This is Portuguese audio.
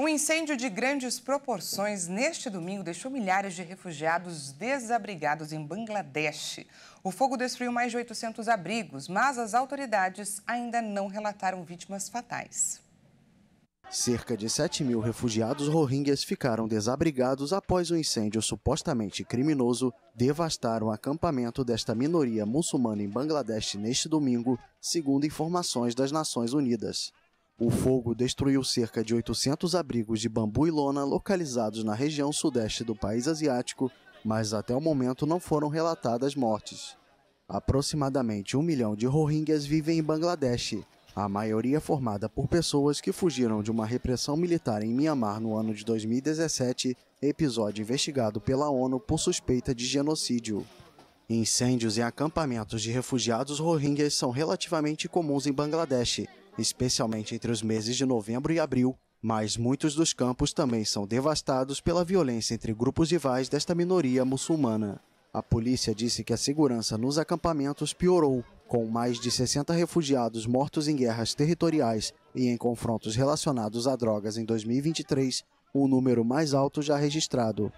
Um incêndio de grandes proporções neste domingo deixou milhares de refugiados desabrigados em Bangladesh. O fogo destruiu mais de 800 abrigos, mas as autoridades ainda não relataram vítimas fatais. Cerca de 7 mil refugiados rohingyas ficaram desabrigados após o um incêndio supostamente criminoso devastar o acampamento desta minoria muçulmana em Bangladesh neste domingo, segundo informações das Nações Unidas. O fogo destruiu cerca de 800 abrigos de bambu e lona localizados na região sudeste do país asiático, mas até o momento não foram relatadas mortes. Aproximadamente um milhão de Rohingyas vivem em Bangladesh, a maioria formada por pessoas que fugiram de uma repressão militar em Myanmar no ano de 2017, episódio investigado pela ONU por suspeita de genocídio. Incêndios em acampamentos de refugiados rohingyas são relativamente comuns em Bangladesh, especialmente entre os meses de novembro e abril, mas muitos dos campos também são devastados pela violência entre grupos rivais desta minoria muçulmana. A polícia disse que a segurança nos acampamentos piorou, com mais de 60 refugiados mortos em guerras territoriais e em confrontos relacionados a drogas em 2023, o número mais alto já registrado.